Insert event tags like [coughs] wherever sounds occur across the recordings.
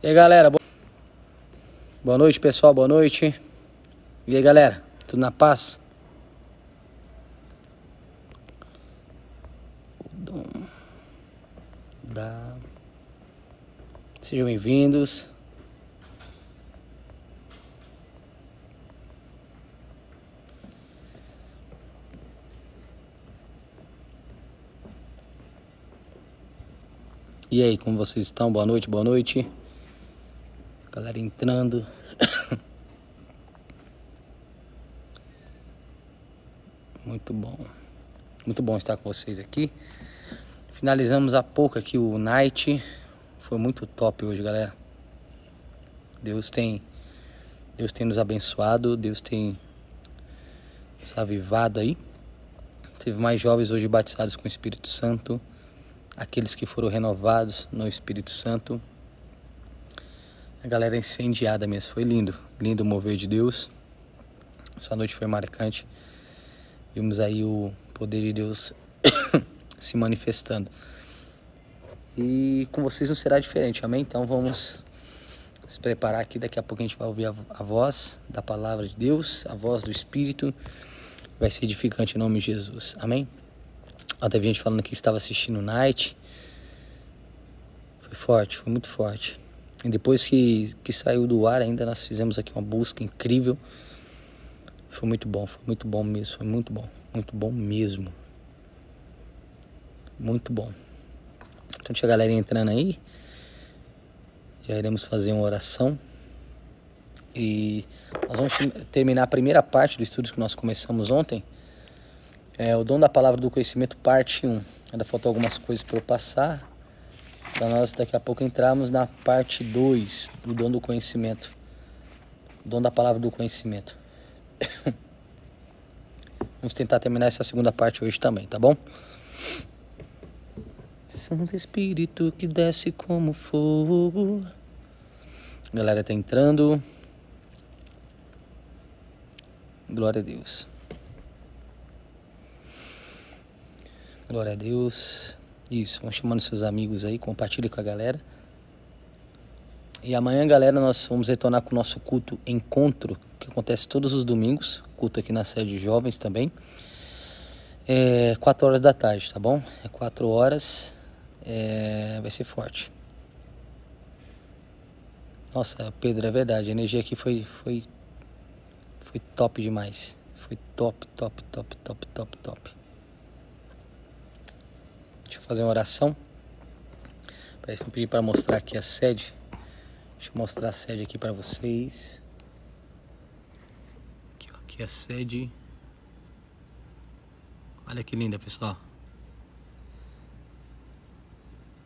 E aí, galera, boa noite, pessoal, boa noite. E aí, galera, tudo na paz? Da... Sejam bem-vindos. E aí, como vocês estão? Boa noite, boa noite galera entrando. Muito bom. Muito bom estar com vocês aqui. Finalizamos há pouco aqui o night. Foi muito top hoje, galera. Deus tem Deus tem nos abençoado, Deus tem nos avivado aí. Teve mais jovens hoje batizados com o Espírito Santo, aqueles que foram renovados no Espírito Santo a galera é incendiada mesmo. Foi lindo, lindo o mover de Deus. Essa noite foi marcante. Vimos aí o poder de Deus [coughs] se manifestando. E com vocês não será diferente, amém? Então vamos se preparar aqui. Daqui a pouco a gente vai ouvir a, a voz da palavra de Deus, a voz do Espírito. Vai ser edificante em nome de Jesus, amém? Até a gente falando que estava assistindo Night. Foi forte, foi muito forte. E depois que, que saiu do ar, ainda nós fizemos aqui uma busca incrível. Foi muito bom, foi muito bom mesmo, foi muito bom, muito bom mesmo. Muito bom. Então tinha a galera entrando aí. Já iremos fazer uma oração. E nós vamos terminar a primeira parte do estudo que nós começamos ontem. É o dom da palavra do conhecimento, parte 1. Ainda faltou algumas coisas para eu passar para nós daqui a pouco entrarmos na parte 2 do dom do conhecimento, dom da palavra do conhecimento. [coughs] Vamos tentar terminar essa segunda parte hoje também, tá bom? Santo Espírito que desce como fogo. galera tá entrando. Glória a Deus. Glória a Deus. Isso, vão chamando seus amigos aí, compartilhe com a galera. E amanhã, galera, nós vamos retornar com o nosso culto Encontro, que acontece todos os domingos, culto aqui na sede de jovens também. É 4 horas da tarde, tá bom? É 4 horas, é, vai ser forte. Nossa, Pedro, é verdade, a energia aqui foi, foi, foi top demais. Foi top, top, top, top, top, top fazer uma oração. Parece que eu pedi para mostrar aqui a sede. Deixa eu mostrar a sede aqui para vocês. Aqui, ó, aqui é a sede. Olha que linda, pessoal.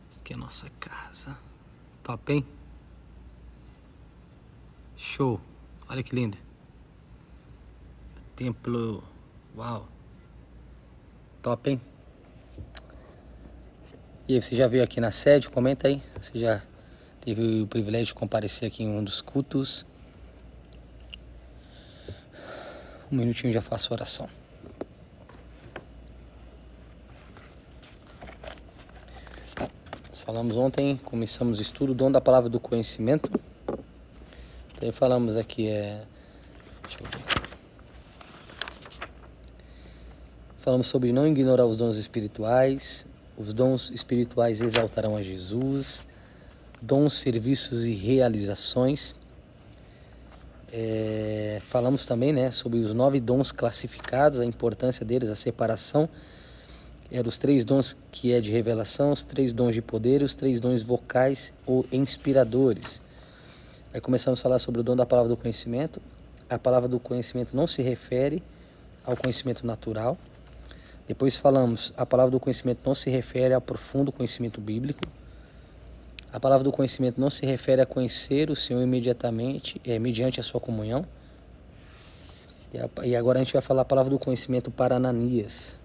Isso aqui é a nossa casa. Top, hein? Show. Olha que linda. Templo. Uau. Top, hein? E aí, você já veio aqui na sede? Comenta aí. Você já teve o privilégio de comparecer aqui em um dos cultos. Um minutinho já faço oração. Nós falamos ontem, começamos o estudo, dom da palavra do conhecimento. Então falamos aqui é. Falamos sobre não ignorar os dons espirituais, os dons espirituais exaltarão a Jesus, dons, serviços e realizações. É, falamos também né, sobre os nove dons classificados, a importância deles, a separação. Eram os três dons que é de revelação, os três dons de poder, os três dons vocais ou inspiradores. Aí começamos a falar sobre o dom da palavra do conhecimento. A palavra do conhecimento não se refere ao conhecimento natural, depois falamos, a palavra do conhecimento não se refere ao profundo conhecimento bíblico. A palavra do conhecimento não se refere a conhecer o Senhor imediatamente, é, mediante a sua comunhão. E, a, e agora a gente vai falar a palavra do conhecimento para Ananias.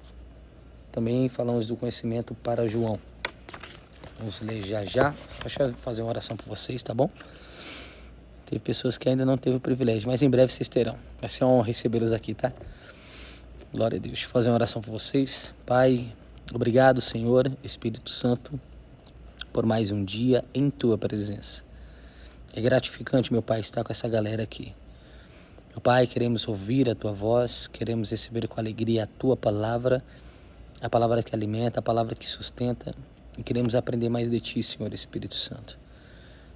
Também falamos do conhecimento para João. Vamos ler já já. Deixa eu fazer uma oração para vocês, tá bom? Teve pessoas que ainda não teve o privilégio, mas em breve vocês terão. Vai ser um honra recebê-los aqui, tá? Glória a Deus. Vou fazer uma oração para vocês. Pai, obrigado, Senhor, Espírito Santo, por mais um dia em tua presença. É gratificante, meu Pai, estar com essa galera aqui. Meu Pai, queremos ouvir a tua voz, queremos receber com alegria a tua palavra, a palavra que alimenta, a palavra que sustenta, e queremos aprender mais de ti, Senhor Espírito Santo.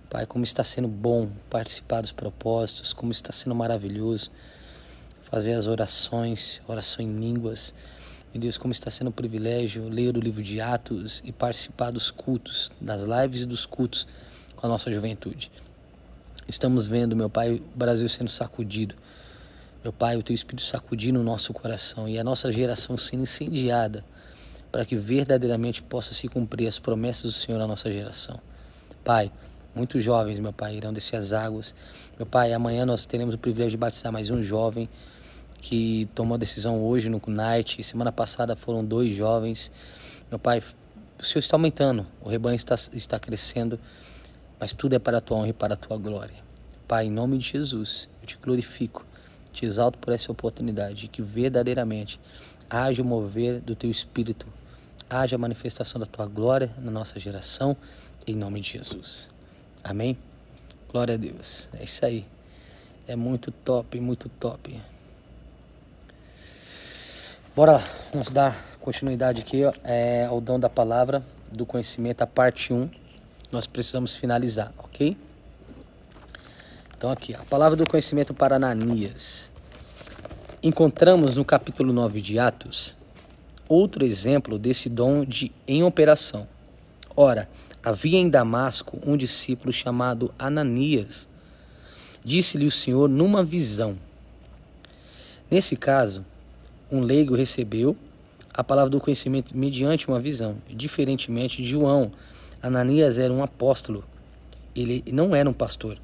Pai, como está sendo bom participar dos propósitos, como está sendo maravilhoso fazer as orações, oração em línguas. Meu Deus, como está sendo um privilégio ler o livro de Atos e participar dos cultos, das lives e dos cultos com a nossa juventude. Estamos vendo, meu Pai, o Brasil sendo sacudido. Meu Pai, o Teu Espírito sacudindo o nosso coração e a nossa geração sendo incendiada para que verdadeiramente possa se cumprir as promessas do Senhor à nossa geração. Pai, muitos jovens, meu Pai, irão descer as águas. Meu Pai, amanhã nós teremos o privilégio de batizar mais um jovem que tomou a decisão hoje no Night. Semana passada foram dois jovens. Meu pai, o Senhor está aumentando, o rebanho está, está crescendo, mas tudo é para a tua honra e para a tua glória. Pai, em nome de Jesus, eu te glorifico, te exalto por essa oportunidade, que verdadeiramente haja o mover do teu espírito, haja a manifestação da tua glória na nossa geração, em nome de Jesus. Amém? Glória a Deus. É isso aí. É muito top, muito top. Bora lá, vamos dar continuidade aqui ó, é, ao dom da palavra do conhecimento, a parte 1. Nós precisamos finalizar, ok? Então aqui, a palavra do conhecimento para Ananias. Encontramos no capítulo 9 de Atos outro exemplo desse dom de em operação. Ora, havia em Damasco um discípulo chamado Ananias. Disse-lhe o Senhor numa visão. Nesse caso, um leigo recebeu a palavra do conhecimento mediante uma visão. Diferentemente de João, Ananias era um apóstolo. Ele não era um pastor,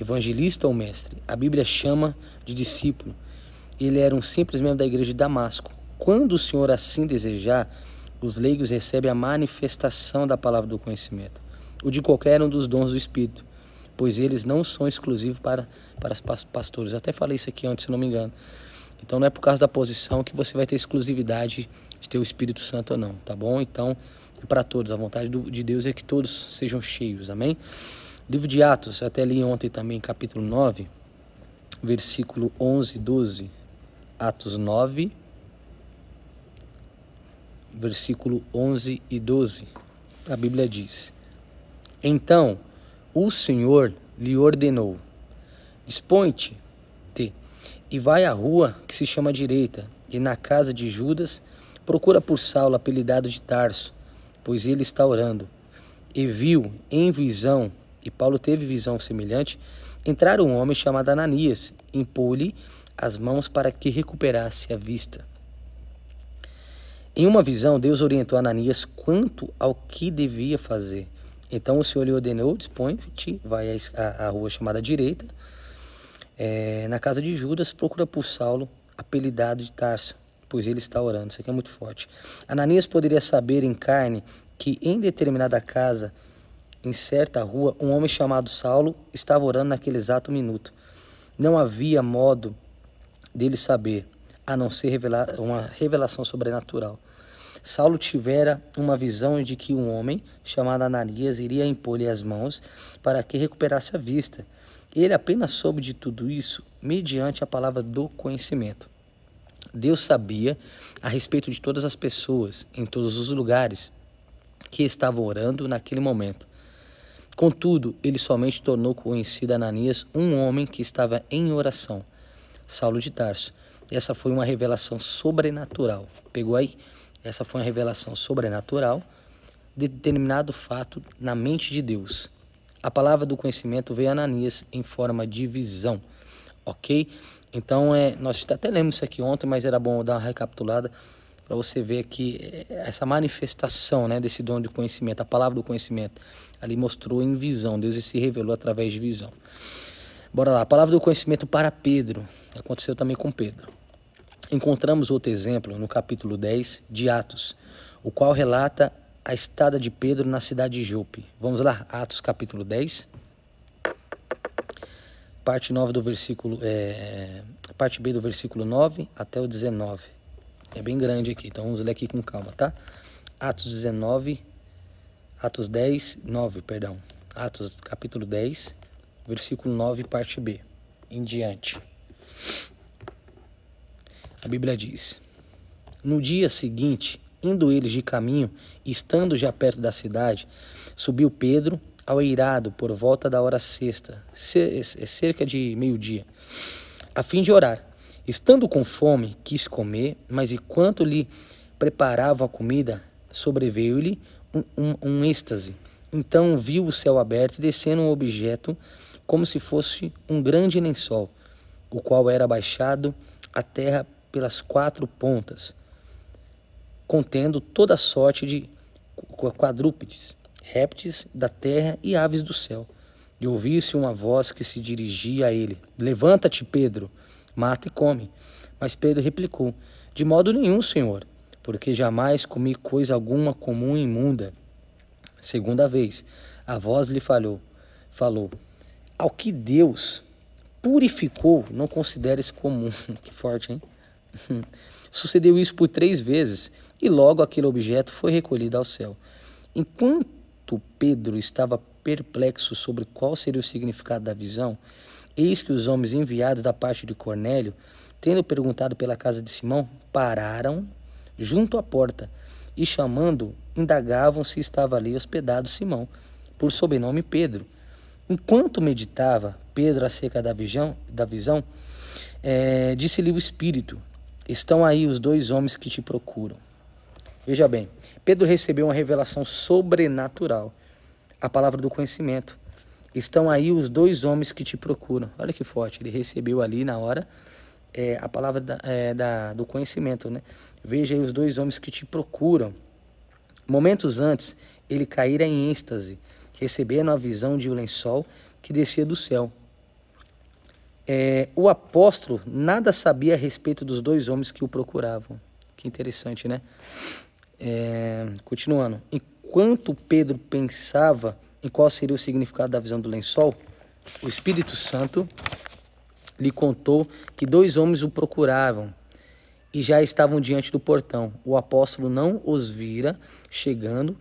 evangelista ou mestre. A Bíblia chama de discípulo. Ele era um simples membro da igreja de Damasco. Quando o Senhor assim desejar, os leigos recebem a manifestação da palavra do conhecimento, ou de qualquer um dos dons do Espírito, pois eles não são exclusivos para, para os pastores. Até falei isso aqui antes, se não me engano. Então não é por causa da posição que você vai ter exclusividade de ter o Espírito Santo ou não, tá bom? Então é para todos. A vontade do, de Deus é que todos sejam cheios, amém? Livro de Atos, eu até li ontem também, capítulo 9, versículo 11 e 12. Atos 9, versículo 11 e 12. A Bíblia diz: Então o Senhor lhe ordenou: Dispõe-te e vai à rua que se chama direita, e na casa de Judas procura por Saulo, apelidado de Tarso, pois ele está orando. E viu em visão, e Paulo teve visão semelhante, entrar um homem chamado Ananias, impôs-lhe as mãos para que recuperasse a vista. Em uma visão, Deus orientou Ananias quanto ao que devia fazer. Então o Senhor lhe ordenou: dispõe-te, vai à rua chamada direita, é, na casa de Judas, procura por Saulo, apelidado de Tarso, pois ele está orando. Isso aqui é muito forte. Ananias poderia saber em carne que em determinada casa, em certa rua, um homem chamado Saulo estava orando naquele exato minuto. Não havia modo dele saber, a não ser revelar, uma revelação sobrenatural. Saulo tivera uma visão de que um homem chamado Ananias iria impor-lhe as mãos para que recuperasse a vista ele apenas soube de tudo isso mediante a palavra do conhecimento. Deus sabia a respeito de todas as pessoas, em todos os lugares, que estavam orando naquele momento. Contudo, ele somente tornou conhecido a Ananias um homem que estava em oração, Saulo de Tarso. Essa foi uma revelação sobrenatural. Pegou aí? Essa foi uma revelação sobrenatural de determinado fato na mente de Deus a palavra do conhecimento veio a Ananias em forma de visão, ok? Então, é, nós até lemos isso aqui ontem, mas era bom dar uma recapitulada para você ver que eh, essa manifestação né, desse dom de conhecimento, a palavra do conhecimento, ali mostrou em visão, Deus se revelou através de visão. Bora lá, a palavra do conhecimento para Pedro, aconteceu também com Pedro. Encontramos outro exemplo no capítulo 10 de Atos, o qual relata a estada de Pedro na cidade de Jope. Vamos lá, Atos capítulo 10, parte 9 do versículo, é, é, parte B do versículo 9 até o 19. É bem grande aqui, então vamos ler aqui com calma, tá? Atos 19, Atos 10, 9, perdão. Atos capítulo 10, versículo 9, parte B, em diante. A Bíblia diz: No dia seguinte, Indo eles de caminho, estando já perto da cidade, subiu Pedro ao eirado por volta da hora sexta, é cerca de meio-dia, a fim de orar. Estando com fome, quis comer, mas enquanto lhe preparavam a comida, sobreveio-lhe um, um, um êxtase. Então viu o céu aberto e descendo um objeto, como se fosse um grande lençol, o qual era baixado à terra pelas quatro pontas contendo toda sorte de quadrúpedes, répteis da terra e aves do céu. E ouviu-se uma voz que se dirigia a ele: Levanta-te, Pedro, mata e come. Mas Pedro replicou: De modo nenhum, senhor, porque jamais comi coisa alguma comum e imunda. Segunda vez, a voz lhe falhou, falou: Ao que Deus purificou, não consideres comum. [laughs] que forte, hein? [laughs] Sucedeu isso por três vezes e logo aquele objeto foi recolhido ao céu. Enquanto Pedro estava perplexo sobre qual seria o significado da visão, eis que os homens enviados da parte de Cornélio, tendo perguntado pela casa de Simão, pararam junto à porta e, chamando, indagavam se estava ali hospedado Simão, por sobrenome Pedro. Enquanto meditava Pedro acerca da visão, da visão é, disse-lhe o Espírito: Estão aí os dois homens que te procuram. Veja bem, Pedro recebeu uma revelação sobrenatural, a palavra do conhecimento. Estão aí os dois homens que te procuram. Olha que forte, ele recebeu ali na hora é, a palavra da, é, da, do conhecimento, né? Veja aí os dois homens que te procuram. Momentos antes, ele caíra em êxtase, recebendo a visão de um lençol que descia do céu é, o apóstolo nada sabia a respeito dos dois homens que o procuravam. Que interessante, né? É, continuando. Enquanto Pedro pensava em qual seria o significado da visão do lençol, o Espírito Santo lhe contou que dois homens o procuravam e já estavam diante do portão. O apóstolo não os vira chegando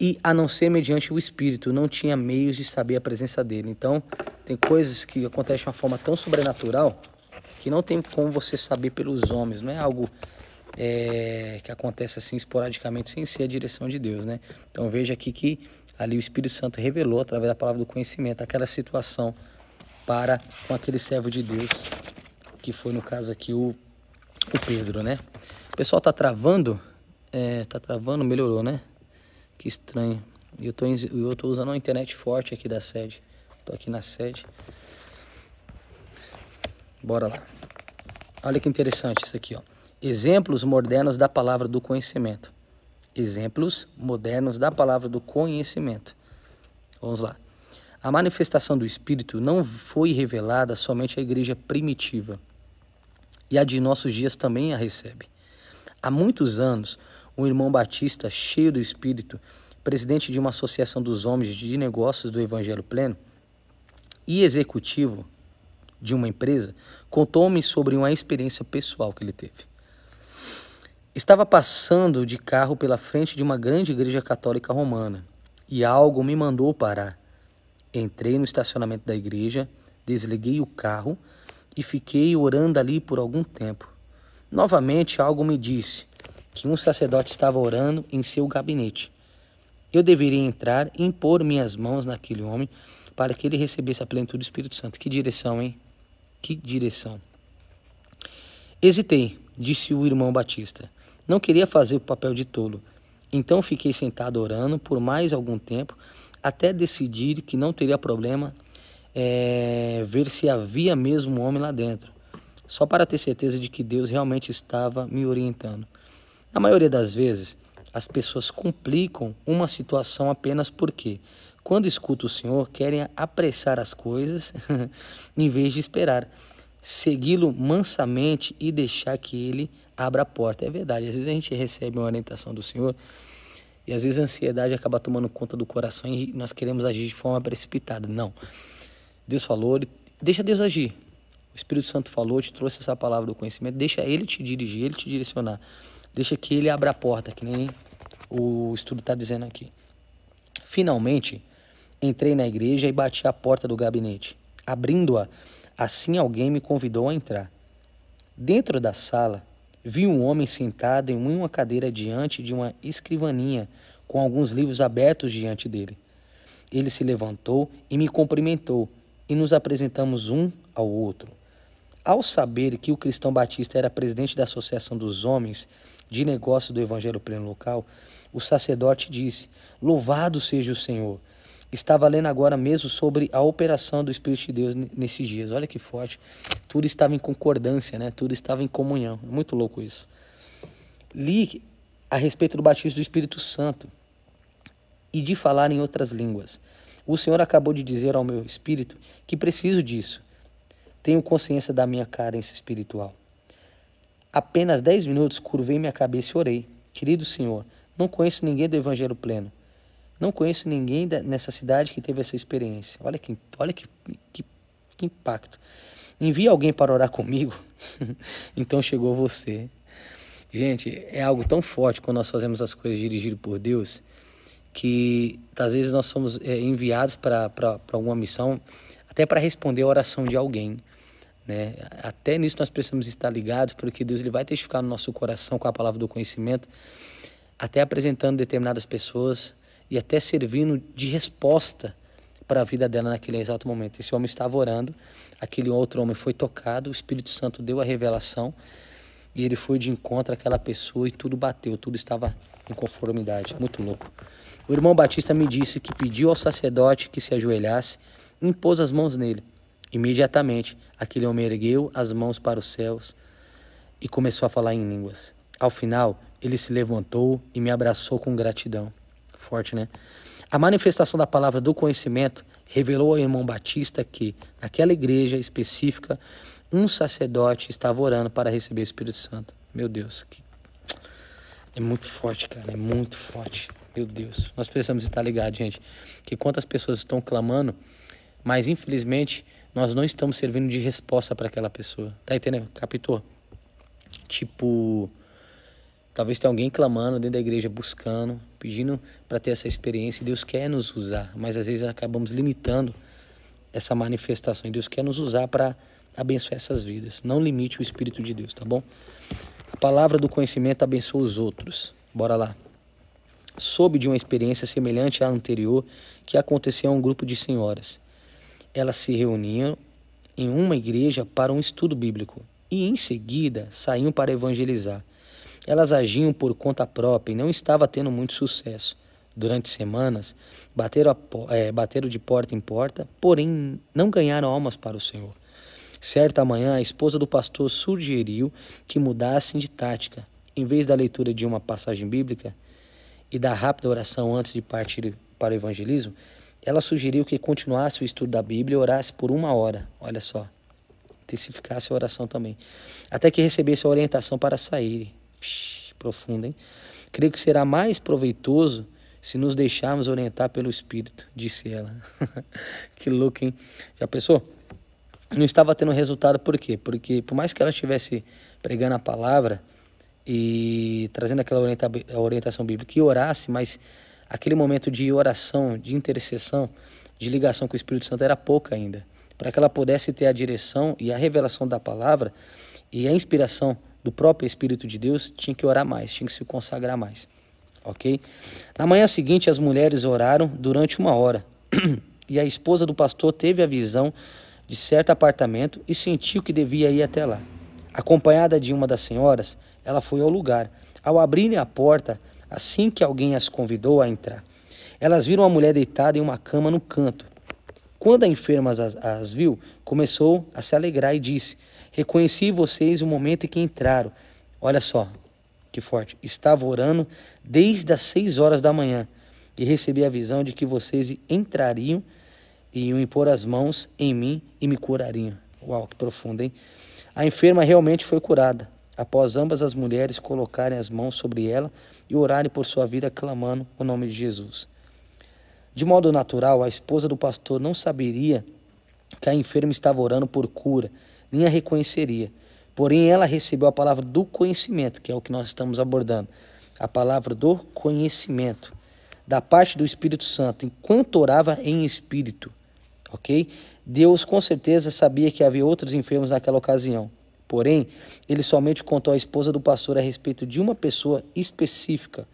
e a não ser mediante o Espírito, não tinha meios de saber a presença dele. Então, tem coisas que acontecem de uma forma tão sobrenatural que não tem como você saber pelos homens, não é algo é, que acontece assim esporadicamente sem ser a direção de Deus, né? Então veja aqui que ali o Espírito Santo revelou através da palavra do conhecimento aquela situação para com aquele servo de Deus que foi no caso aqui o, o Pedro, né? O pessoal tá travando, é, tá travando, melhorou, né? Que estranho. Eu tô, eu tô usando uma internet forte aqui da sede. Tô aqui na sede. Bora lá. Olha que interessante isso aqui, ó. Exemplos modernos da palavra do conhecimento. Exemplos modernos da palavra do conhecimento. Vamos lá. A manifestação do Espírito não foi revelada somente à igreja primitiva, e a de nossos dias também a recebe. Há muitos anos, um irmão batista cheio do Espírito, presidente de uma associação dos homens de negócios do Evangelho Pleno e executivo de uma empresa, contou-me sobre uma experiência pessoal que ele teve. Estava passando de carro pela frente de uma grande igreja católica romana e algo me mandou parar. Entrei no estacionamento da igreja, desliguei o carro e fiquei orando ali por algum tempo. Novamente, algo me disse: que um sacerdote estava orando em seu gabinete. Eu deveria entrar e impor minhas mãos naquele homem para que ele recebesse a plenitude do Espírito Santo. Que direção, hein? Que direção. Hesitei, disse o irmão Batista. Não queria fazer o papel de tolo. Então fiquei sentado orando por mais algum tempo, até decidir que não teria problema é, ver se havia mesmo um homem lá dentro, só para ter certeza de que Deus realmente estava me orientando. Na maioria das vezes, as pessoas complicam uma situação apenas porque, quando escutam o Senhor, querem apressar as coisas [laughs] em vez de esperar, segui-lo mansamente e deixar que ele abra a porta. É verdade, às vezes a gente recebe uma orientação do Senhor e às vezes a ansiedade acaba tomando conta do coração e nós queremos agir de forma precipitada. Não. Deus falou, deixa Deus agir. O Espírito Santo falou, te trouxe essa palavra do conhecimento, deixa ele te dirigir, ele te direcionar. Deixa que ele abra a porta, que nem o estudo está dizendo aqui. Finalmente, entrei na igreja e bati a porta do gabinete. Abrindo-a, assim alguém me convidou a entrar. Dentro da sala, vi um homem sentado em uma cadeira diante de uma escrivaninha, com alguns livros abertos diante dele. Ele se levantou e me cumprimentou, e nos apresentamos um ao outro. Ao saber que o Cristão Batista era presidente da Associação dos Homens de Negócio do Evangelho Pleno Local, o sacerdote disse: Louvado seja o Senhor. Estava lendo agora mesmo sobre a operação do Espírito de Deus nesses dias. Olha que forte. Tudo estava em concordância, né? Tudo estava em comunhão. É muito louco isso. Li a respeito do batismo do Espírito Santo e de falar em outras línguas. O Senhor acabou de dizer ao meu espírito que preciso disso tenho consciência da minha carência espiritual. Apenas dez minutos curvei minha cabeça e orei. Querido Senhor, não conheço ninguém do Evangelho Pleno. Não conheço ninguém nessa cidade que teve essa experiência. Olha que, olha que, que, que impacto. Envie alguém para orar comigo. [laughs] então chegou você. Gente, é algo tão forte quando nós fazemos as coisas dirigidas por Deus que às vezes nós somos é, enviados para alguma missão até para responder a oração de alguém. Né? Até nisso nós precisamos estar ligados, porque Deus ele vai testificar no nosso coração com a palavra do conhecimento, até apresentando determinadas pessoas e até servindo de resposta para a vida dela naquele exato momento. Esse homem estava orando, aquele outro homem foi tocado, o Espírito Santo deu a revelação e ele foi de encontro àquela pessoa e tudo bateu, tudo estava em conformidade. Muito louco. O irmão Batista me disse que pediu ao sacerdote que se ajoelhasse, impôs as mãos nele. Imediatamente, aquele homem ergueu as mãos para os céus e começou a falar em línguas. Ao final, ele se levantou e me abraçou com gratidão. Forte, né? A manifestação da palavra do conhecimento revelou ao irmão Batista que, naquela igreja específica, um sacerdote estava orando para receber o Espírito Santo. Meu Deus, que... é muito forte, cara, é muito forte. Meu Deus, nós precisamos estar ligados, gente, que quantas pessoas estão clamando, mas infelizmente nós não estamos servindo de resposta para aquela pessoa. Tá entendendo? capitou Tipo, talvez tenha alguém clamando dentro da igreja, buscando, pedindo para ter essa experiência. E Deus quer nos usar, mas às vezes acabamos limitando essa manifestação. E Deus quer nos usar para abençoar essas vidas. Não limite o Espírito de Deus, tá bom? A palavra do conhecimento abençoa os outros. Bora lá. Soube de uma experiência semelhante à anterior que aconteceu a um grupo de senhoras elas se reuniam em uma igreja para um estudo bíblico e em seguida saíam para evangelizar. Elas agiam por conta própria e não estava tendo muito sucesso. Durante semanas, bateram, a, é, bateram de porta em porta, porém não ganharam almas para o Senhor. Certa manhã, a esposa do pastor sugeriu que mudassem de tática. Em vez da leitura de uma passagem bíblica e da rápida oração antes de partir para o evangelismo, ela sugeriu que continuasse o estudo da Bíblia e orasse por uma hora. Olha só. Intensificasse a oração também. Até que recebesse a orientação para sair. Profunda, profundo, hein? Creio que será mais proveitoso se nos deixarmos orientar pelo Espírito, disse ela. [laughs] que louco, hein? Já pensou? Não estava tendo resultado, por quê? Porque por mais que ela estivesse pregando a palavra e trazendo aquela orientação bíblica e orasse, mas aquele momento de oração, de intercessão, de ligação com o Espírito Santo era pouca ainda, para que ela pudesse ter a direção e a revelação da palavra e a inspiração do próprio Espírito de Deus, tinha que orar mais, tinha que se consagrar mais. Ok? Na manhã seguinte, as mulheres oraram durante uma hora. [clears throat] e a esposa do pastor teve a visão de certo apartamento e sentiu que devia ir até lá. Acompanhada de uma das senhoras, ela foi ao lugar. Ao abrirem a porta, assim que alguém as convidou a entrar. Elas viram a mulher deitada em uma cama no canto. Quando a enferma as, as viu, começou a se alegrar e disse: Reconheci vocês o momento em que entraram. Olha só, que forte. Estava orando desde as seis horas da manhã e recebi a visão de que vocês entrariam e iam impor as mãos em mim e me curariam. Uau, que profundo, hein? A enferma realmente foi curada após ambas as mulheres colocarem as mãos sobre ela e orarem por sua vida clamando o nome de Jesus. De modo natural, a esposa do pastor não saberia que a enferma estava orando por cura, nem a reconheceria. Porém, ela recebeu a palavra do conhecimento, que é o que nós estamos abordando. A palavra do conhecimento, da parte do Espírito Santo, enquanto orava em espírito. Ok? Deus com certeza sabia que havia outros enfermos naquela ocasião. Porém, ele somente contou à esposa do pastor a respeito de uma pessoa específica,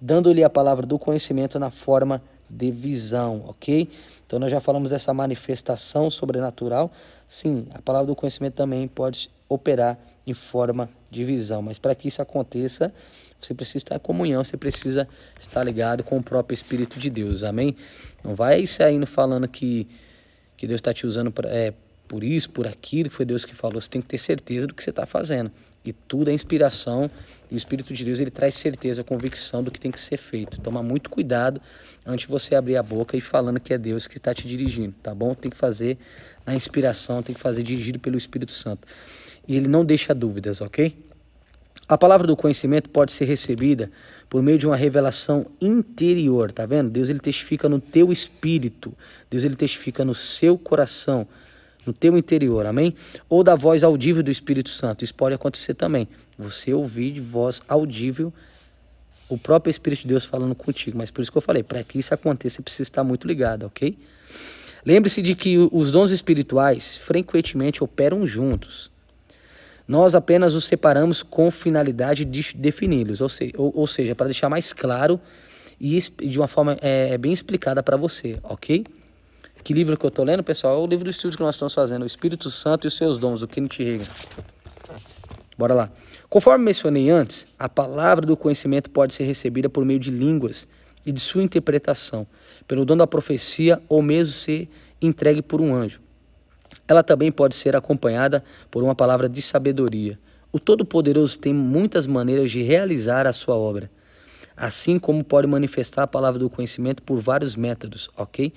dando-lhe a palavra do conhecimento na forma de visão, ok? Então, nós já falamos dessa manifestação sobrenatural. Sim, a palavra do conhecimento também pode operar em forma de visão, mas para que isso aconteça, você precisa estar em comunhão, você precisa estar ligado com o próprio Espírito de Deus, amém? Não vai saindo falando que, que Deus está te usando para é, por isso, por aquilo, foi Deus que falou. Você tem que ter certeza do que você está fazendo. E tudo é inspiração, e o Espírito de Deus ele traz certeza, convicção do que tem que ser feito. Toma muito cuidado antes de você abrir a boca e falando que é Deus que está te dirigindo, tá bom? Tem que fazer na inspiração, tem que fazer dirigido pelo Espírito Santo. E ele não deixa dúvidas, ok? A palavra do conhecimento pode ser recebida por meio de uma revelação interior, tá vendo? Deus ele testifica no teu espírito, Deus ele testifica no seu coração no teu interior, amém? Ou da voz audível do Espírito Santo, isso pode acontecer também. Você ouvir de voz audível o próprio Espírito de Deus falando contigo, mas por isso que eu falei, para que isso aconteça, você precisa estar muito ligado, ok? Lembre-se de que os dons espirituais frequentemente operam juntos. Nós apenas os separamos com finalidade de defini-los, ou, se, ou, ou seja, para deixar mais claro e de uma forma é, bem explicada para você, ok? Que livro que eu tô lendo, pessoal? É o livro do estudo que nós estamos fazendo, O Espírito Santo e os Seus Dons, do Kenneth Reagan. Bora lá. Conforme mencionei antes, a palavra do conhecimento pode ser recebida por meio de línguas e de sua interpretação, pelo dom da profecia ou mesmo ser entregue por um anjo. Ela também pode ser acompanhada por uma palavra de sabedoria. O Todo-Poderoso tem muitas maneiras de realizar a sua obra assim como pode manifestar a palavra do conhecimento por vários métodos, ok?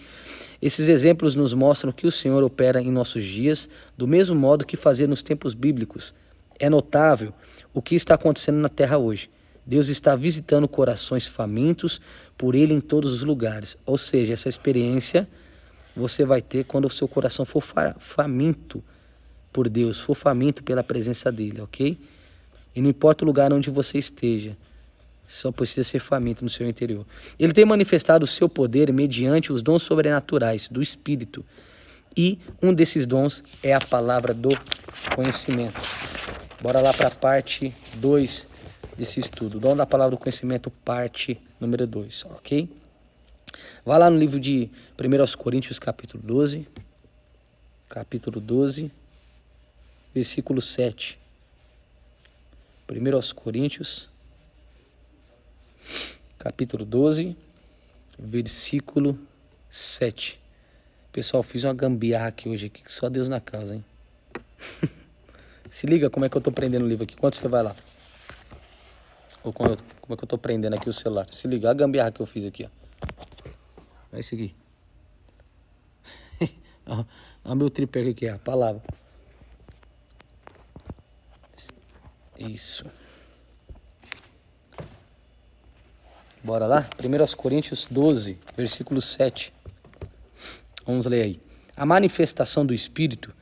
Esses exemplos nos mostram que o Senhor opera em nossos dias do mesmo modo que fazia nos tempos bíblicos. É notável o que está acontecendo na terra hoje. Deus está visitando corações famintos por Ele em todos os lugares. Ou seja, essa experiência você vai ter quando o seu coração for faminto por Deus, for faminto pela presença dEle, ok? E não importa o lugar onde você esteja, só precisa ser faminto no seu interior. Ele tem manifestado o seu poder mediante os dons sobrenaturais do Espírito. E um desses dons é a palavra do conhecimento. Bora lá para a parte 2 desse estudo. Dom da palavra do conhecimento, parte número 2, ok? Vá lá no livro de 1 Coríntios, capítulo 12. Capítulo 12, versículo 7. 1 Coríntios, capítulo 12, versículo 7. Pessoal, fiz uma gambiarra aqui hoje, aqui, que só Deus na casa, hein? [laughs] Se liga como é que eu tô prendendo o livro aqui. Quanto você vai lá? Ou como, eu, como é que eu tô prendendo aqui o celular? Se liga, a gambiarra que eu fiz aqui, ó. Olha isso aqui. Olha [laughs] o meu tripé aqui, a palavra. Isso. Bora lá? 1 Coríntios 12, versículo 7. Vamos ler aí. A manifestação do Espírito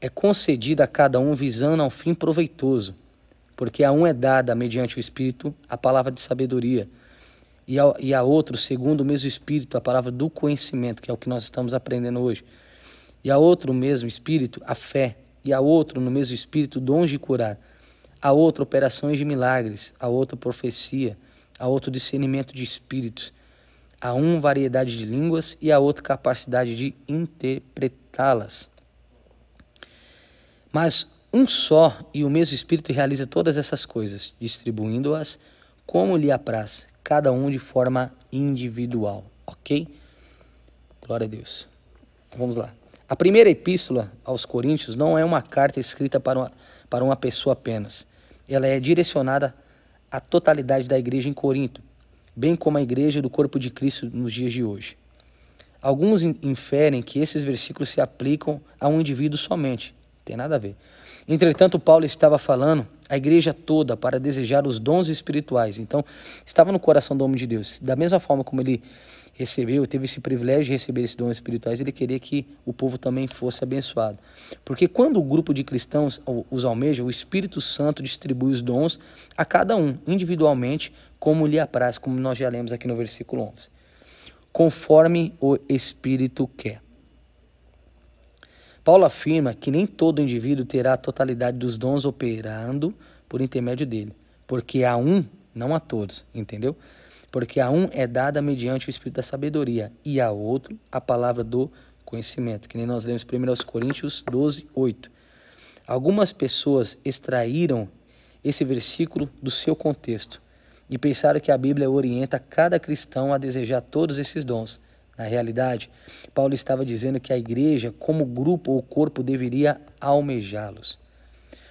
é concedida a cada um visando ao fim proveitoso, porque a um é dada, mediante o Espírito, a palavra de sabedoria, e a, e a outro, segundo o mesmo Espírito, a palavra do conhecimento, que é o que nós estamos aprendendo hoje, e a outro, o mesmo Espírito, a fé, e a outro, no mesmo Espírito, dons de curar, a outro, operações de milagres, a outro, profecia, a outro discernimento de espíritos, a um variedade de línguas e a outra capacidade de interpretá-las. Mas um só e o mesmo Espírito realiza todas essas coisas, distribuindo-as como lhe apraz, cada um de forma individual, ok? Glória a Deus. vamos lá. A primeira epístola aos Coríntios não é uma carta escrita para uma, para uma pessoa apenas. Ela é direcionada a totalidade da igreja em Corinto, bem como a igreja do corpo de Cristo nos dias de hoje. Alguns inferem que esses versículos se aplicam a um indivíduo somente. Tem nada a ver. Entretanto, Paulo estava falando a igreja toda para desejar os dons espirituais. Então, estava no coração do homem de Deus. Da mesma forma como ele recebeu, teve esse privilégio de receber esses dons espirituais, ele queria que o povo também fosse abençoado. Porque quando o grupo de cristãos os almeja, o Espírito Santo distribui os dons a cada um, individualmente, como lhe apraz, como nós já lemos aqui no versículo 11. Conforme o Espírito quer. Paulo afirma que nem todo indivíduo terá a totalidade dos dons operando por intermédio dele, porque a um, não a todos, entendeu? porque a um é dada mediante o espírito da sabedoria, e a outro a palavra do conhecimento, que nem nós lemos 1 Coríntios 12, 8. Algumas pessoas extraíram esse versículo do seu contexto e pensaram que a Bíblia orienta cada cristão a desejar todos esses dons. Na realidade, Paulo estava dizendo que a igreja, como grupo ou corpo, deveria almejá-los.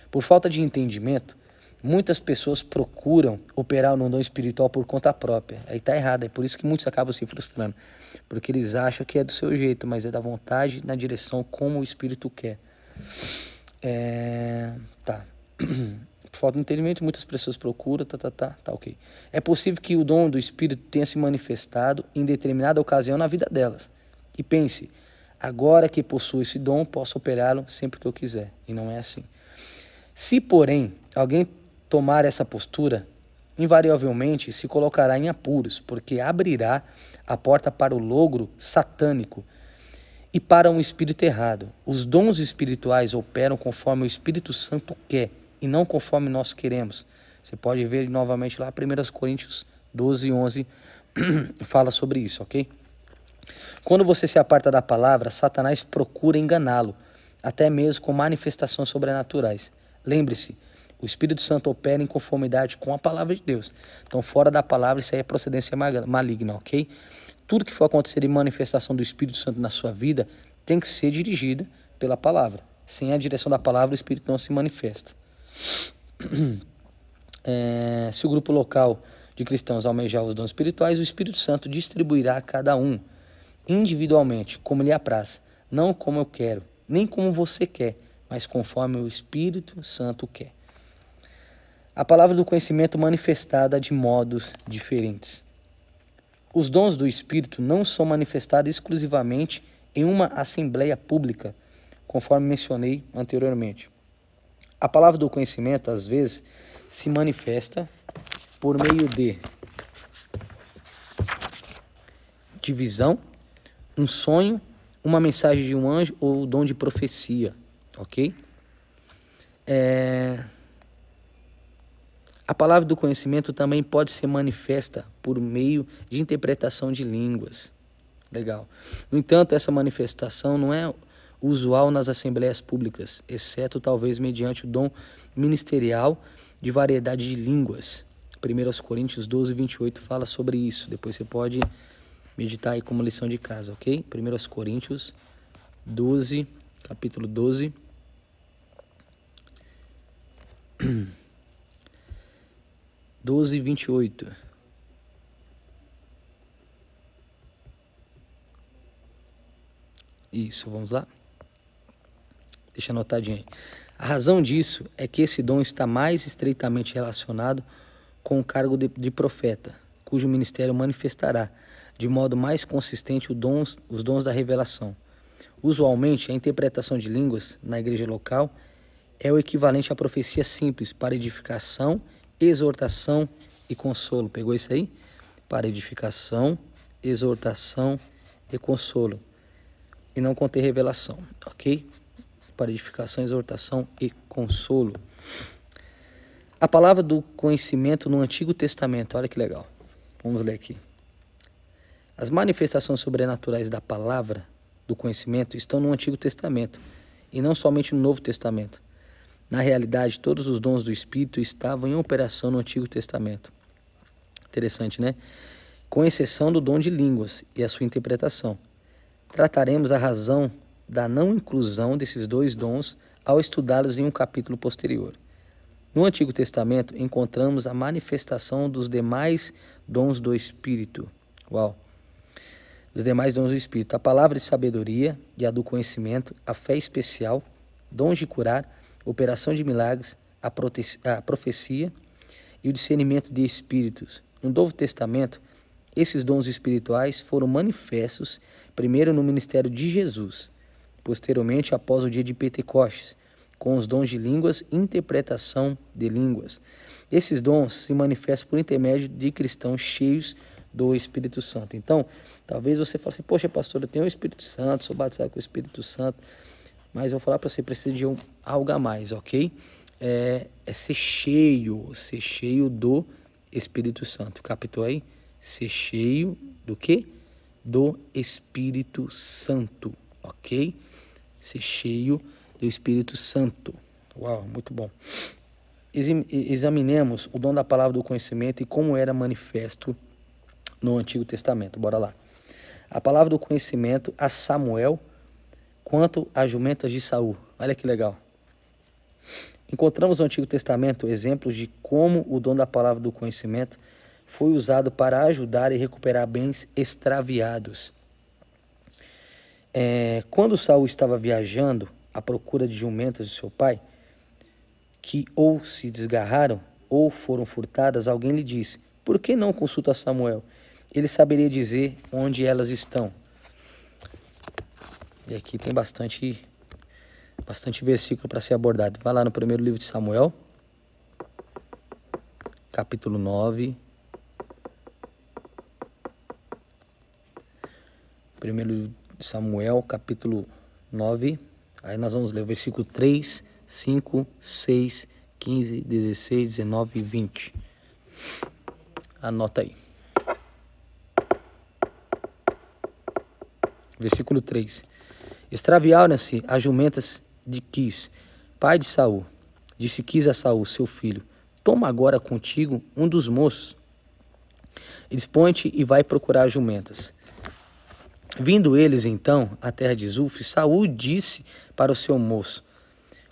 Por falta de entendimento, Muitas pessoas procuram operar no dom espiritual por conta própria. Aí tá errado, é por isso que muitos acabam se frustrando. Porque eles acham que é do seu jeito, mas é da vontade, na direção como o espírito quer. É... Tá. [clears throat] falta de entendimento, muitas pessoas procuram, tá, tá, tá, tá, ok. É possível que o dom do espírito tenha se manifestado em determinada ocasião na vida delas. E pense, agora que possuo esse dom, posso operá-lo sempre que eu quiser. E não é assim. Se, porém, alguém tomar essa postura, invariavelmente se colocará em apuros, porque abrirá a porta para o logro satânico e para um espírito errado. Os dons espirituais operam conforme o Espírito Santo quer e não conforme nós queremos. Você pode ver novamente lá 1 Coríntios 12, 11, [clears throat] fala sobre isso, ok? Quando você se aparta da palavra, Satanás procura enganá-lo, até mesmo com manifestações sobrenaturais. Lembre-se, o Espírito Santo opera em conformidade com a palavra de Deus. Então, fora da palavra, isso aí é procedência maligna, ok? Tudo que for acontecer de manifestação do Espírito Santo na sua vida tem que ser dirigida pela palavra. Sem a direção da palavra, o Espírito não se manifesta. [clears throat] É, se o grupo local de cristãos almejar os dons espirituais, o Espírito Santo distribuirá a cada um individualmente, como lhe apraz, não como eu quero, nem como você quer, mas conforme o Espírito Santo quer a palavra do conhecimento manifestada de modos diferentes. Os dons do Espírito não são manifestados exclusivamente em uma assembleia pública, conforme mencionei anteriormente. A palavra do conhecimento, às vezes, se manifesta por meio de divisão, um sonho, uma mensagem de um anjo ou o dom de profecia, ok? É. A palavra do conhecimento também pode ser manifesta por meio de interpretação de línguas. Legal. No entanto, essa manifestação não é usual nas assembleias públicas, exceto talvez mediante o dom ministerial de variedade de línguas. 1 Coríntios 12, 28 fala sobre isso. Depois você pode meditar aí como lição de casa, ok? 1 Coríntios 12, capítulo 12. [clears throat] doze vinte e oito Isso, vamos lá? Deixa anotadinho aí. A razão disso é que esse dom está mais estreitamente relacionado com o cargo de, de profeta, cujo ministério manifestará de modo mais consistente dons, os dons da revelação. Usualmente, a interpretação de línguas na igreja local é o equivalente à profecia simples para edificação e exortação e consolo. Pegou isso aí? Para edificação, exortação e consolo. E não conter revelação, ok? Para edificação, exortação e consolo. A palavra do conhecimento no Antigo Testamento, olha que legal. Vamos ler aqui. As manifestações sobrenaturais da palavra do conhecimento estão no Antigo Testamento e não somente no Novo Testamento. Na realidade, todos os dons do Espírito estavam em operação no Antigo Testamento. Interessante, né? Com exceção do dom de línguas e a sua interpretação. Trataremos a razão da não inclusão desses dois dons ao estudá-los em um capítulo posterior. No Antigo Testamento encontramos a manifestação dos demais dons do Espírito. Uau! Dos demais dons do Espírito. A palavra de sabedoria e a do conhecimento, a fé especial, dons de curar, operação de milagres, a, a profecia e o discernimento de espíritos. No Novo Testamento, esses dons espirituais foram manifestos primeiro no ministério de Jesus, posteriormente após o dia de Pentecostes, com os dons de línguas e interpretação de línguas. Esses dons se manifestam por intermédio de cristãos cheios do Espírito Santo. Então, talvez você fale assim, poxa pastor, eu tenho o Espírito Santo, sou batizado com o Espírito Santo, mas eu vou falar para você, precisa de um, algo a mais, ok? É, é ser cheio, ser cheio do Espírito Santo. Captou aí? Ser cheio do quê? Do Espírito Santo, ok? Ser cheio do Espírito Santo. Uau, muito bom. Examinemos o dom da palavra do conhecimento e como era manifesto no Antigo Testamento. Bora lá. A palavra do conhecimento a Samuel quanto às jumentas de Saul. Olha que legal. Encontramos no Antigo Testamento exemplos de como o dom da palavra do conhecimento foi usado para ajudar e recuperar bens extraviados. É, quando Saul estava viajando à procura de jumentas de seu pai, que ou se desgarraram ou foram furtadas, alguém lhe disse: Por que não consulta Samuel? Ele saberia dizer onde elas estão. E aqui tem bastante, bastante versículo para ser abordado. Vai lá no primeiro livro de Samuel, capítulo 9. Primeiro livro de Samuel, capítulo 9. Aí nós vamos ler o versículo 3, 5, 6, 15, 16, 19 e 20. Anota aí. Versículo 3. Extraviaram-se as jumentas de Quis, pai de Saul. Disse Quis a Saul, seu filho: Toma agora contigo um dos moços. Expõe-te e vai procurar as jumentas. Vindo eles então à terra de Zulf, Saul disse para o seu moço,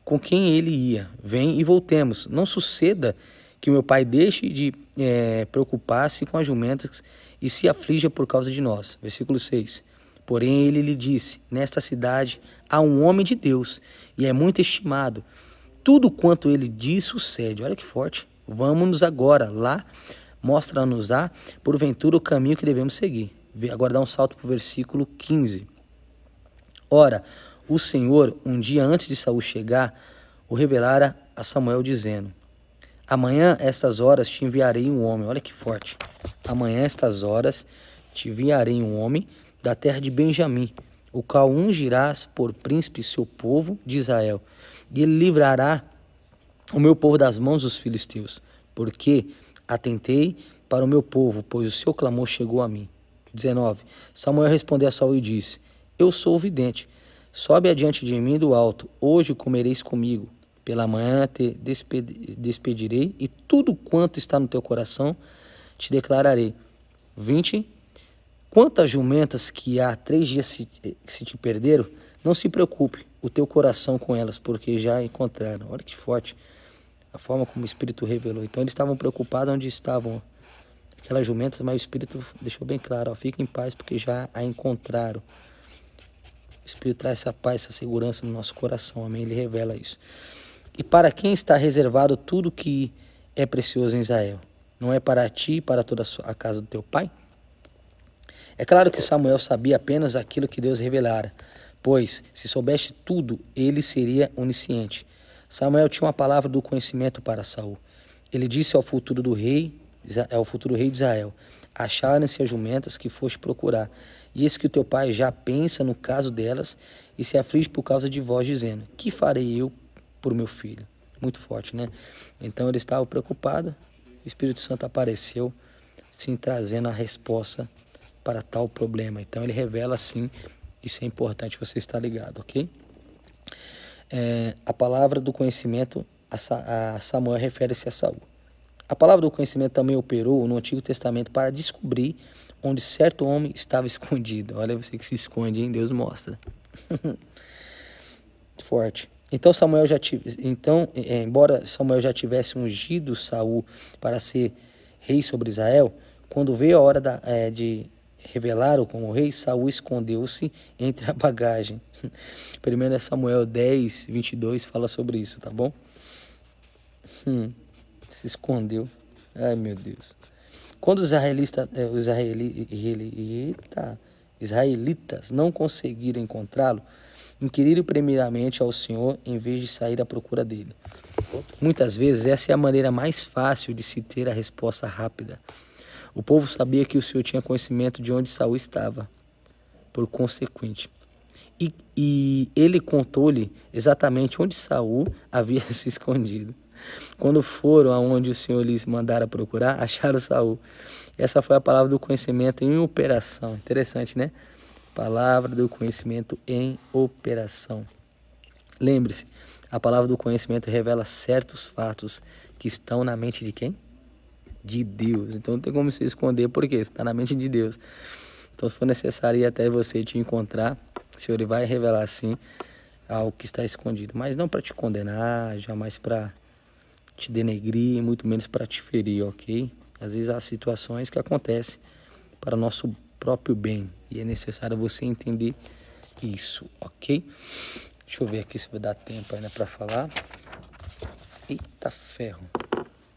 com quem ele ia: Vem e voltemos. Não suceda que meu pai deixe de é, preocupar-se com as jumentas e se aflija por causa de nós. Versículo 6. Porém, ele lhe disse: Nesta cidade há um homem de Deus e é muito estimado. Tudo quanto ele diz sucede. Olha que forte. Vamos-nos agora lá, mostra-nos-á, porventura, o caminho que devemos seguir. Agora dá um salto para o versículo 15. Ora, o Senhor, um dia antes de Saul chegar, o revelara a Samuel, dizendo: Amanhã, estas horas, te enviarei um homem. Olha que forte. Amanhã, estas horas, te enviarei um homem da terra de Benjamim, o qual ungirás por príncipe seu povo de Israel, e ele livrará o meu povo das mãos dos filisteus, porque atentei para o meu povo, pois o seu clamor chegou a mim. 19. Samuel respondeu a Saul e disse: Eu sou o vidente. Sobe adiante de mim do alto, hoje comereis comigo. Pela manhã te despedirei, e tudo quanto está no teu coração te declararei. 20. Quantas jumentas que há três dias se, se te perderam, não se preocupe o teu coração com elas, porque já encontraram. Olha que forte a forma como o Espírito revelou. Então eles estavam preocupados onde estavam aquelas jumentas, mas o Espírito deixou bem claro, ó, em paz, porque já a encontraram. O Espírito traz essa paz, essa segurança no nosso coração, amém? Ele revela isso. E para quem está reservado tudo que é precioso em Israel? Não é para ti e para toda a casa do teu pai? É claro que Samuel sabia apenas aquilo que Deus revelara, pois, se soubesse tudo, ele seria onisciente. Samuel tinha uma palavra do conhecimento para Saul. Ele disse ao futuro do rei, ao futuro rei de Israel: acharem se as jumentas que foste procurar, e eis que o teu pai já pensa no caso delas e se aflige por causa de vós, dizendo: Que farei eu por meu filho? Muito forte, né? Então ele estava preocupado. O Espírito Santo apareceu, sim, trazendo a resposta para tal problema. Então ele revela assim, isso é importante você estar ligado, ok? É, a palavra do conhecimento, a, a Samuel refere-se a Saul. A palavra do conhecimento também operou no Antigo Testamento para descobrir onde certo homem estava [laughs] escondido. Olha você que se esconde, hein? Deus mostra. [laughs] Forte. Então Samuel já tive, então é, é, embora Samuel já tivesse ungido Saul para ser rei sobre Israel, quando veio a hora da, é, de revelaram como o rei, Saul escondeu-se entre a bagagem. 1 [laughs] é Samuel 10, 22 fala sobre isso, tá bom? Hum, se escondeu. Ai, meu Deus. Quando os israelitas, eh, os israelitas não conseguiram encontrá-lo, inquiriram primeiramente ao Senhor em vez de sair à procura dele. Muitas vezes essa é a maneira mais fácil de se ter a resposta rápida o povo sabia que o Senhor tinha conhecimento de onde Saul estava. Por consequente, e, e ele contou-lhe exatamente onde Saul [laughs] havia se escondido. Quando foram aonde o Senhor lhes mandara procurar, [laughs] acharam Saul. Essa foi a palavra do conhecimento em operação. Interessante, né? Palavra do conhecimento em operação. Lembre-se, a palavra do conhecimento revela certos fatos que estão na mente de quem? de Deus. Então não tem como se esconder, porque está na mente de Deus. Então, se for necessário ir até você te encontrar, o Senhor vai revelar sim algo que está escondido, mas não para te condenar, jamais para te denegrir, muito menos para te ferir, ok? Às vezes há situações que acontecem para o nosso próprio bem e é necessário você entender isso, ok? Deixa eu ver aqui se vai dar tempo ainda para falar. Eita ferro.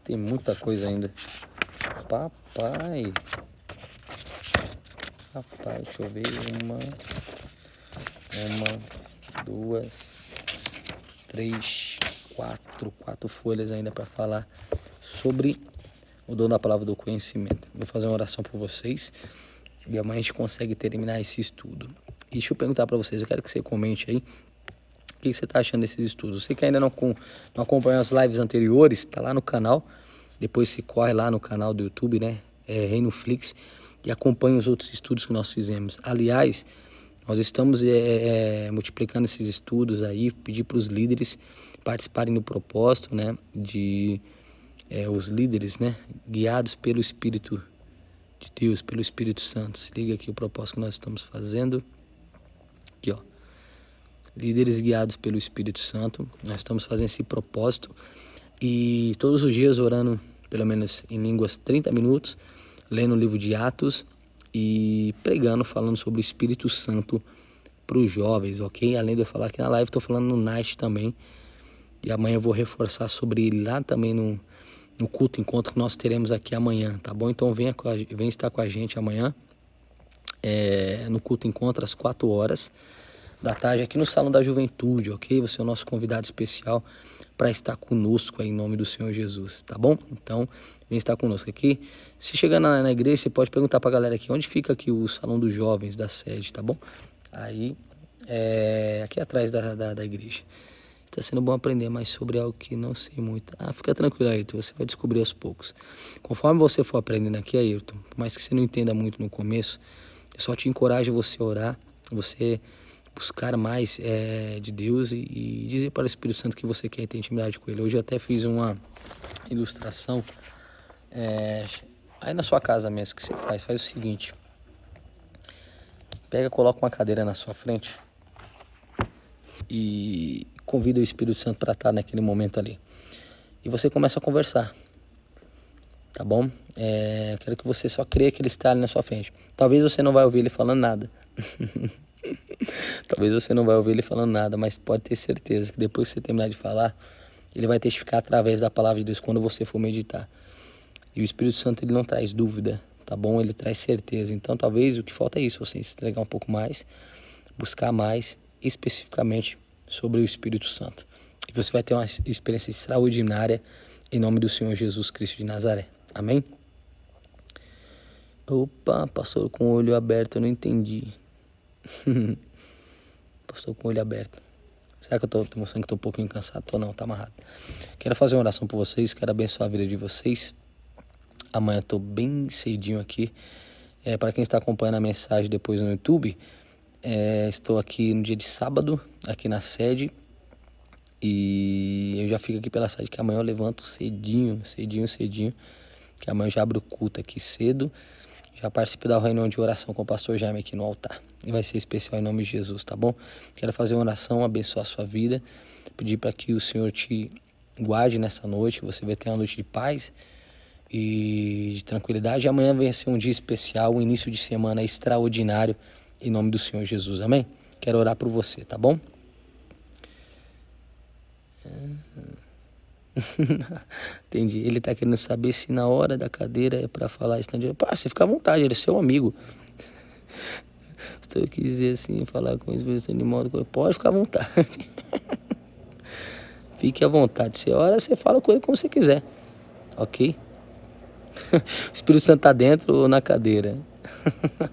Tem muita coisa ainda. Papai. Papai, deixa eu ver. Uma. Uma. Duas. Três. Quatro. Quatro folhas ainda para falar sobre o dono da palavra do conhecimento. Vou fazer uma oração por vocês. E amanhã a gente consegue terminar esse estudo. E deixa eu perguntar para vocês. Eu quero que você comente aí que você está achando desses estudos. Você que ainda não, com, não acompanhou as lives anteriores, está lá no canal. Depois se corre lá no canal do YouTube, né? É, Reinoflix e acompanha os outros estudos que nós fizemos. Aliás, nós estamos é, é, é multiplicando esses estudos aí, pedir para os líderes participarem do propósito, né? De é, os líderes, né? Guiados pelo Espírito de Deus, pelo Espírito Santo. Se liga aqui o propósito que nós estamos fazendo. Aqui, ó líderes guiados pelo Espírito Santo. Nós estamos fazendo esse propósito e todos os dias orando, pelo menos em línguas, 30 minutos, lendo o livro de Atos e pregando, falando sobre o Espírito Santo para os jovens, ok? Além de eu falar aqui na live, estou falando no Night também. E amanhã eu vou reforçar sobre ele lá também no, no culto encontro que nós teremos aqui amanhã, tá bom? Então venha, a, estar com a gente amanhã é, no culto encontro às 4 horas da tarde aqui no Salão da Juventude, ok? Você é o nosso convidado especial para estar conosco aí, em nome do Senhor Jesus, tá bom? Então, vem estar conosco aqui. Se chegar na, na igreja, você pode perguntar para a galera aqui onde fica aqui o Salão dos Jovens da sede, tá bom? Aí, é, aqui atrás da, da, da igreja. Está sendo bom aprender mais sobre algo que não sei muito. Ah, fica tranquilo, Ayrton, você vai descobrir aos poucos. Conforme você for aprendendo aqui, Ayrton, por mais que você não entenda muito no começo, eu só te encorajo você a orar, você buscar mais é, de Deus e, e, dizer para o Espírito Santo que você quer ter intimidade com Ele. Hoje eu até fiz uma ilustração. É, aí na sua casa mesmo que você faz, faz o seguinte. Pega, coloca uma cadeira na sua frente e convida o Espírito Santo para estar tá naquele momento ali. E você começa a conversar tá bom? É, quero que você só creia que ele está ali na sua frente. Talvez você não vai ouvir ele falando nada. [laughs] [laughs] Talvez você não vai ouvir ele falando nada, mas pode ter certeza que depois que você terminar de falar, ele vai testificar através da palavra de Deus quando você for meditar. E o Espírito Santo ele não traz dúvida, tá bom? Ele traz certeza. Então talvez o que falta é isso, você se entregar um pouco mais, buscar mais especificamente sobre o Espírito Santo. E você vai ter uma experiência extraordinária em nome do Senhor Jesus Cristo de Nazaré. Amém? Opa, passou com o olho aberto, eu não entendi. [laughs] estou com o olho aberto. Será que eu estou mostrando que estou um pouquinho cansado? Estou não, está amarrado. Quero fazer uma oração por vocês, quero abençoar a vida de vocês. Amanhã estou bem cedinho aqui. É, Para quem está acompanhando a mensagem depois no YouTube, é, estou aqui no dia de sábado, aqui na sede. E eu já fico aqui pela sede que amanhã eu levanto cedinho, cedinho, cedinho. Que amanhã eu já abro o culto aqui cedo. Já participe da reunião de oração com o pastor Jaime aqui no altar. E vai ser especial em nome de Jesus, tá bom? Quero fazer uma oração, abençoar a sua vida, pedir para que o Senhor te guarde nessa noite, você vai ter uma noite de paz e de tranquilidade. E amanhã vai ser um dia especial, um início de semana extraordinário, em nome do Senhor Jesus, amém? Quero orar por você, tá bom? É... [laughs] Entendi. Ele tá querendo saber se na hora da cadeira é para falar estrangeiro. Pá, você fica à vontade, ele é seu amigo. [laughs] Estou aqui dizer assim, falar com expressão assim, de modo. Pode ficar à vontade. [laughs] Fique à vontade. Você hora, você fala com ele como você quiser. Ok? o Espírito Santo tá dentro ou na cadeira?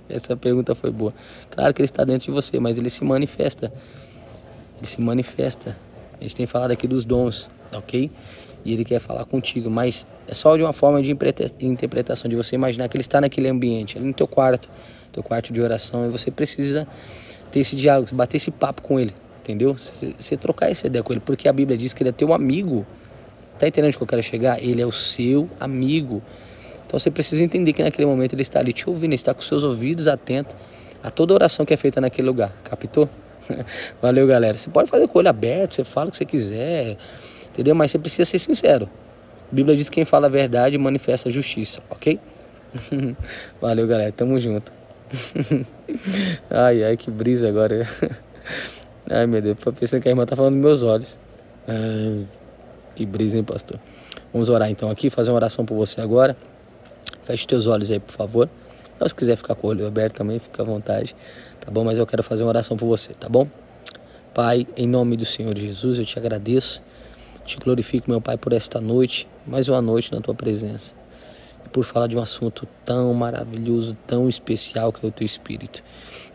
Essa pergunta foi boa. Claro que ele está dentro de você, mas ele se manifesta. Ele se manifesta a gente tem falado aqui dos dons, ok? E ele quer falar contigo, mas é só de uma forma de interpretação, de você imaginar que ele está naquele ambiente, ali no teu quarto, teu quarto de oração, e você precisa ter esse diálogo, bater esse papo com ele, entendeu? Você trocar essa ideia com ele, porque a Bíblia diz que ele é teu amigo. Tá entendendo onde que eu quero chegar? Ele é o seu amigo. Então você precisa entender que naquele momento ele está ali te ouvindo, ele está com seus ouvidos atentos a toda oração que é feita naquele lugar. Captou? [laughs] Valeu, galera. Você pode fazer com o olho aberto, você fala o que você quiser, entendeu? Mas você precisa ser sincero. A Bíblia diz que quem fala a verdade manifesta a justiça, ok? [laughs] Valeu, galera. Tamo junto. [laughs] ai, ai, que brisa agora. ai, meu Deus. Tô pensando que a irmã tá falando dos meus olhos. Ai, que brisa, hein, pastor? Vamos orar então aqui, fazer uma oração por você agora. Feche teus olhos aí, por favor. Então, se quiser ficar com o olho aberto também, fica à vontade tá bom? Mas eu quero fazer uma oração por você, tá bom? Pai, em nome do Senhor Jesus, eu te agradeço, te glorifico, meu Pai, por esta noite, mais uma noite na tua presença e por falar de um assunto tão maravilhoso, tão especial que é o teu Espírito.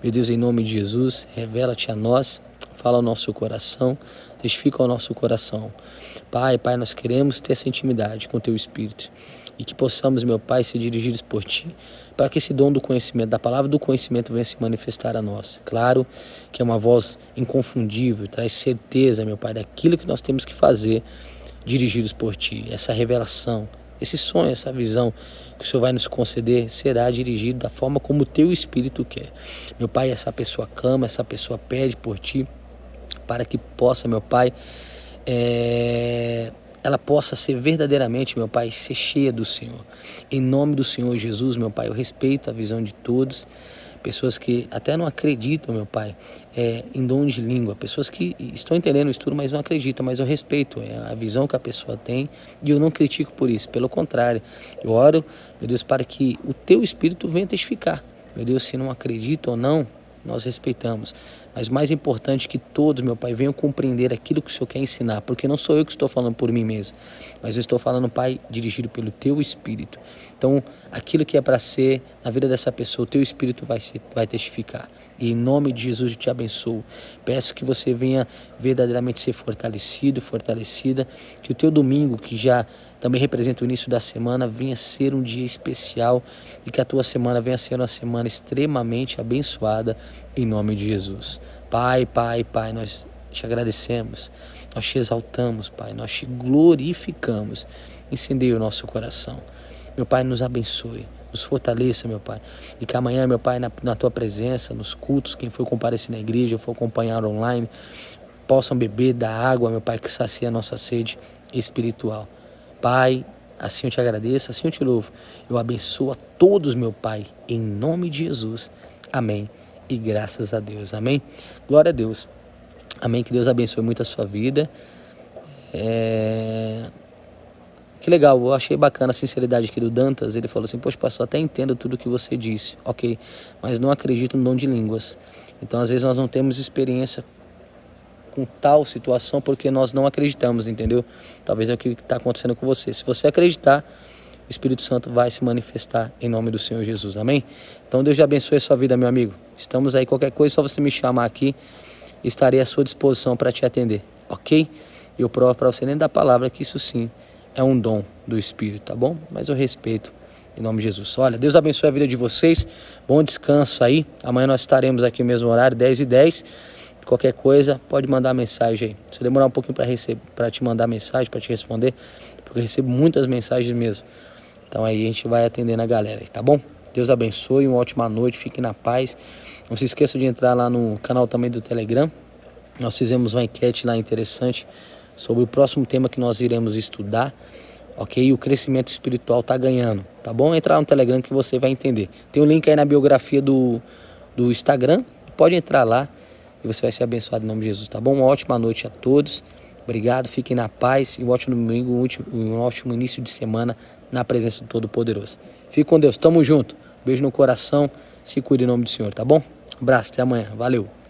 Meu Deus, em nome de Jesus, revela-te a nós, fala ao nosso coração, testifica ao nosso coração. Pai, Pai, nós queremos ter essa intimidade com o teu Espírito e que possamos, meu Pai, ser dirigidos por ti para que esse dom do conhecimento, da palavra do conhecimento, venha se manifestar a nós. Claro que é uma voz inconfundível, traz certeza, meu Pai, daquilo que nós temos que fazer, dirigidos por Ti. Essa revelação, esse sonho, essa visão que o Senhor vai nos conceder será dirigido da forma como o Teu Espírito quer. Meu Pai, essa pessoa clama, essa pessoa pede por Ti, para que possa, meu Pai, é, ela possa ser verdadeiramente, meu Pai, ser cheia do Senhor. Em nome do Senhor Jesus, meu Pai, eu respeito a visão de todos, pessoas que até não acreditam, meu Pai, é, em dom de língua, pessoas que estão entendendo o estudo, mas não acreditam, mas eu respeito é, a visão que a pessoa tem e eu não critico por isso, pelo contrário, eu oro, meu Deus, para que o Teu Espírito venha testificar. Meu Deus, se não acredita ou não, nós respeitamos. Mas mais importante que todos, meu Pai, venham compreender aquilo que o Senhor quer ensinar, porque não sou eu que estou falando por mim mesmo, mas eu estou falando, Pai, dirigido pelo Teu Espírito. Então, aquilo que é para ser na vida dessa pessoa, o Teu Espírito vai, ser, vai testificar. E em nome de Jesus eu te abençoo. Peço que você venha verdadeiramente ser fortalecido, fortalecida, que o teu domingo, que já também representa o início da semana, venha ser um dia especial e que a tua semana venha ser uma semana extremamente abençoada em nome de Jesus. Pai, Pai, Pai, nós te agradecemos, nós te exaltamos, Pai, nós te glorificamos. Incendeia o nosso coração. Meu Pai, nos abençoe, nos fortaleça, meu Pai. E que amanhã, meu Pai, na, na tua presença, nos cultos, quem for comparecer na igreja, for acompanhar online, possam beber da água, meu Pai, que sacia a nossa sede espiritual. Pai, assim eu te agradeço, assim eu te louvo. Eu abençoo a todos, meu Pai, em nome de Jesus. Amém. E graças a Deus. Amém. Glória a Deus. Amém. Que Deus abençoe muito a sua vida. É... Que legal, eu achei bacana a sinceridade aqui do Dantas. Ele falou assim: Poxa, pastor, até entendo tudo que você disse, ok, mas não acredito no dom de línguas. Então, às vezes, nós não temos experiência com tal situação porque nós não acreditamos, entendeu? Talvez é o que está acontecendo com você. Se você acreditar, o Espírito Santo vai se manifestar em nome do Senhor Jesus, amém? Então Deus abençoe a sua vida, meu amigo. Estamos aí, qualquer coisa, é só você me chamar aqui, estarei à sua disposição para te atender, ok? E eu provo para você nem da palavra que isso sim é um dom do Espírito, tá bom? Mas eu respeito em nome de Jesus. Olha, Deus abençoe a vida de vocês, bom descanso aí. Amanhã nós estaremos aqui no mesmo horário, 10 e 10 Qualquer coisa, pode mandar mensagem aí. Se eu demorar um pouquinho para te mandar mensagem, para te responder, porque eu recebo muitas mensagens mesmo. Então aí a gente vai atendendo a galera, tá bom? Deus abençoe, uma ótima noite, fique na paz. Não se esqueça de entrar lá no canal também do Telegram. Nós fizemos uma enquete lá interessante sobre o próximo tema que nós iremos estudar, ok? O crescimento espiritual tá ganhando, tá bom? Entrar no Telegram que você vai entender. Tem o um link aí na biografia do, do Instagram, pode entrar lá e você vai ser abençoado em nome de Jesus, tá bom? Uma ótima noite a todos. Obrigado, fiquem na paz e um ótimo domingo, um ótimo início de semana na presença do Todo-Poderoso. Fique com Deus, tamo junto. Beijo no coração, se cuide em nome do Senhor, tá bom? Um abraço, até amanhã, valeu!